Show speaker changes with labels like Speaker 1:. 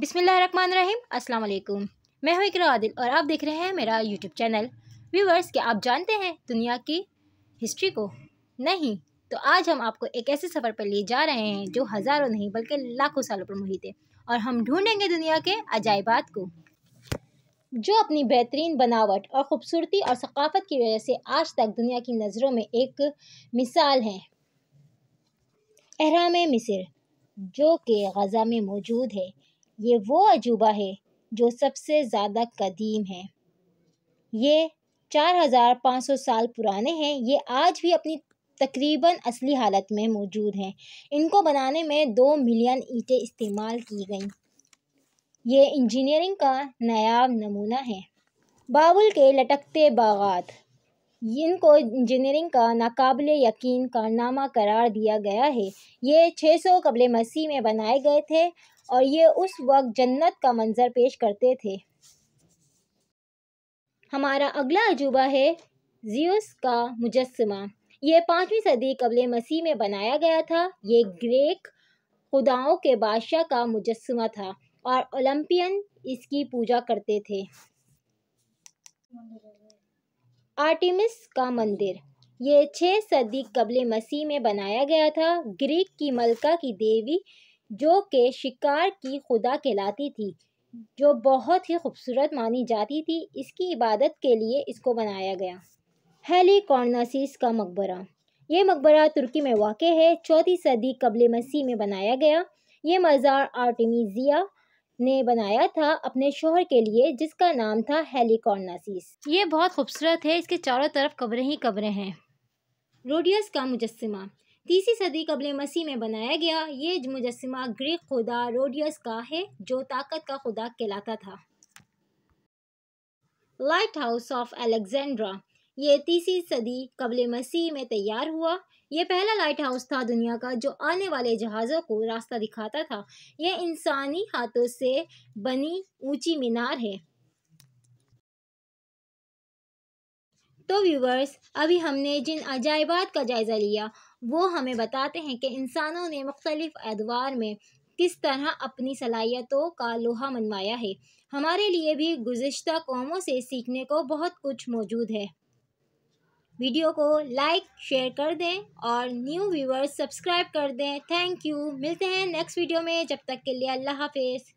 Speaker 1: बिसमीम अस्सलाम मैं हूं इकरा आदिल और आप देख रहे हैं मेरा यूट्यूब चैनल व्यूवर्स क्या आप जानते हैं दुनिया की हिस्ट्री को नहीं तो आज हम आपको एक ऐसे सफ़र पर ले जा रहे हैं जो हज़ारों नहीं बल्कि लाखों सालों पर मुहित है और हम ढूंढेंगे दुनिया के अजायबात को जो अपनी बेहतरीन बनावट और ख़ूबसूरती और सकाफत की वजह से आज तक दुनिया की नज़रों में एक मिसाल है अहराम मिस्र जो कि गज़ा में मौजूद है ये वो अजूबा है जो सबसे ज़्यादा कदीम है ये चार हज़ार पाँच सौ साल पुराने हैं ये आज भी अपनी तकरीबन असली हालत में मौजूद हैं इनको बनाने में दो मिलियन ईंटें इस्तेमाल की गईं ये इंजीनियरिंग का नायाब नमूना है बाबुल के लटकते बागात इनको इंजीनियरिंग का नाकबले यकीन कारनामा करार दिया गया है ये छः सौ कबल मसीह में बनाए गए थे और ये उस वक्त जन्नत का मंज़र पेश करते थे हमारा अगला अजूबा है जियोस का मुजस्मा ये पाँचवीं सदी कबल मसीह में बनाया गया था ये ग्रेक खुदाओं के बादशाह का मुजस्मा था और ओलंपियन इसकी पूजा करते थे आर्टिमिस का मंदिर ये छः सदी कबल मसीह में बनाया गया था ग्रीक की मलका की देवी जो के शिकार की खुदा कहलाती थी जो बहुत ही खूबसूरत मानी जाती थी इसकी इबादत के लिए इसको बनाया गया हेलिकॉर्नासिस का मकबरा ये मकबरा तुर्की में वाक़ है चौथी सदी कबल मसीह में बनाया गया ये मज़ार आर्टिमिजिया ने बनाया था अपने शोहर के लिए जिसका नाम था हेलीकॉर्नासिस ये बहुत खूबसूरत है इसके चारों तरफ कब्रें ही कब्रें हैं रोडियस का मुजस्मा तीसरी सदी कबल मसीह में बनाया गया ये मुजस्मा ग्रीक खुदा रोडियस का है जो ताकत का खुदा कहलाता था लाइट हाउस ऑफ अलेक्जेंड्रा ये तीसरी सदी कबल मसीह में तैयार हुआ यह पहला लाइट हाउस था दुनिया का जो आने वाले जहाज़ों को रास्ता दिखाता था यह इंसानी हाथों से बनी ऊंची मीनार है तो व्यूवर्स अभी हमने जिन अजायबात का जायज़ा लिया वो हमें बताते हैं कि इंसानों ने मुख्तलिफ़ एदवार में किस तरह अपनी सलाहियतों का लोहा मनवाया है हमारे लिए भी गुज्त कौमों से सीखने को बहुत कुछ मौजूद है वीडियो को लाइक शेयर कर दें और न्यू व्यूवर्स सब्सक्राइब कर दें थैंक यू मिलते हैं नेक्स्ट वीडियो में जब तक के लिए अल्लाह हाफिज़